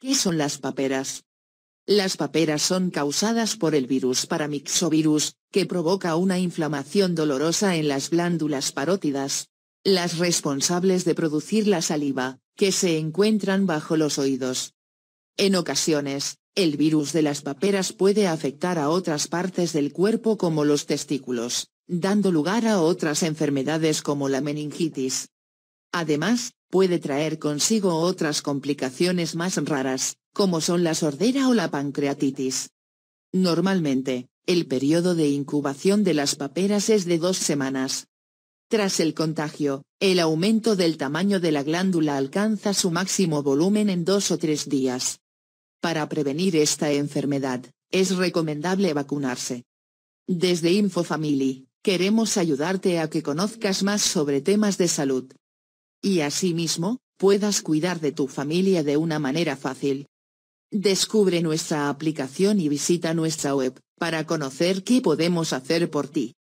¿Qué son las paperas? Las paperas son causadas por el virus paramixovirus, que provoca una inflamación dolorosa en las glándulas parótidas. Las responsables de producir la saliva, que se encuentran bajo los oídos. En ocasiones, el virus de las paperas puede afectar a otras partes del cuerpo como los testículos, dando lugar a otras enfermedades como la meningitis. Además, puede traer consigo otras complicaciones más raras, como son la sordera o la pancreatitis. Normalmente, el periodo de incubación de las paperas es de dos semanas. Tras el contagio, el aumento del tamaño de la glándula alcanza su máximo volumen en dos o tres días. Para prevenir esta enfermedad, es recomendable vacunarse. Desde InfoFamily, queremos ayudarte a que conozcas más sobre temas de salud y asimismo, puedas cuidar de tu familia de una manera fácil. Descubre nuestra aplicación y visita nuestra web, para conocer qué podemos hacer por ti.